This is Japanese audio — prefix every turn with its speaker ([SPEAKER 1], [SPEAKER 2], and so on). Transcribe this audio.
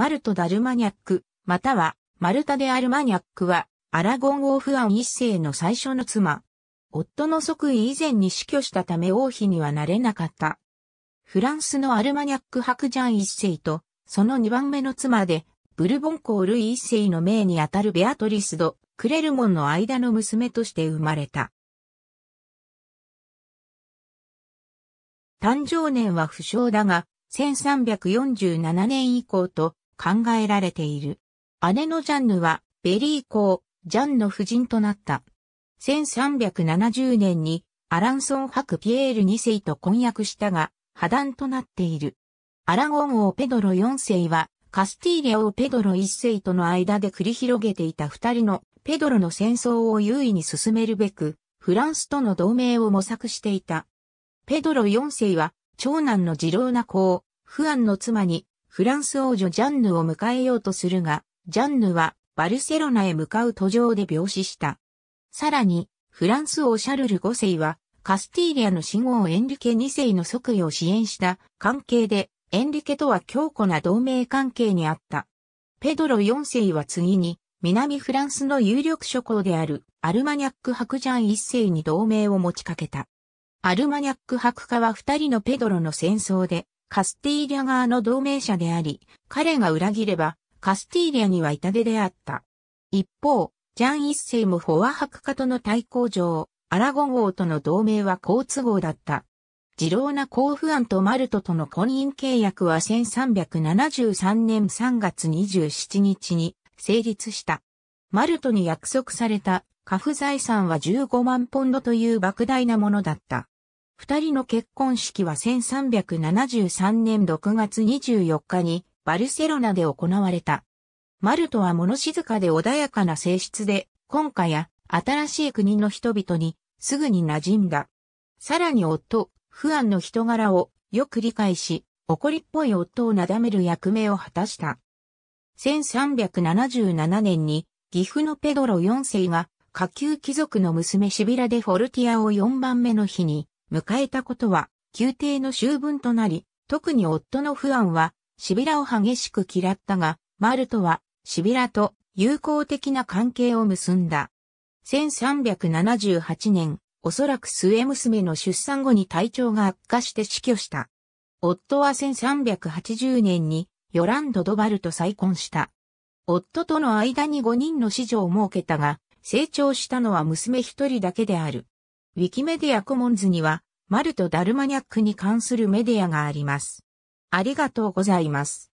[SPEAKER 1] マルト・ダルマニャック、または、マルタ・デ・アルマニャックは、アラゴン王フアン一世の最初の妻。夫の即位以前に死去したため王妃にはなれなかった。フランスのアルマニャック・ハクジャン一世と、その二番目の妻で、ブルボン公ルイ一世の命にあたるベアトリスド・クレルモンの間の娘として生まれた。誕生年は不詳だが、1347年以降と考えられている。姉のジャンヌはベリー公、ジャンの夫人となった。1370年にアランソン博ピエール2世と婚約したが、破談となっている。アラゴン王ペドロ4世は、カスティーレ王ペドロ1世との間で繰り広げていた二人のペドロの戦争を優位に進めるべく、フランスとの同盟を模索していた。ペドロ4世は、長男の次郎な子を、フアンの妻にフランス王女ジャンヌを迎えようとするが、ジャンヌはバルセロナへ向かう途上で病死した。さらに、フランス王シャルル5世は、カスティーリアの死後エンリケ2世の即位を支援した関係で、エンリケとは強固な同盟関係にあった。ペドロ4世は次に、南フランスの有力諸侯であるアルマニャック伯ジャン1世に同盟を持ちかけた。アルマニャック伯家は二人のペドロの戦争でカスティーリャ側の同盟者であり、彼が裏切れば、カスティーリャには痛手であった。一方、ジャン一世もフォア博家との対抗上、アラゴン王との同盟は好都合だった。自老な甲府案とマルトとの婚姻契約は1373年3月27日に成立した。マルトに約束されたカフ財産は15万ポンドという莫大なものだった。二人の結婚式は1373年6月24日にバルセロナで行われた。マルトは物静かで穏やかな性質で、今夏や新しい国の人々にすぐに馴染んだ。さらに夫、不安の人柄をよく理解し、怒りっぽい夫をなだめる役目を果たした。1377年に岐阜のペドロ4世が下級貴族の娘シビラでフォルティアを4番目の日に迎えたことは、宮廷の終分となり、特に夫の不安は、シビラを激しく嫌ったが、マルトは、シビラと友好的な関係を結んだ。1378年、おそらく末娘の出産後に体調が悪化して死去した。夫は1380年に、ヨランド・ドバルと再婚した。夫との間に5人の子女を設けたが、成長したのは娘一人だけである。ウィキメディアコモンズには、マルとダルマニャックに関するメディアがあります。ありがとうございます。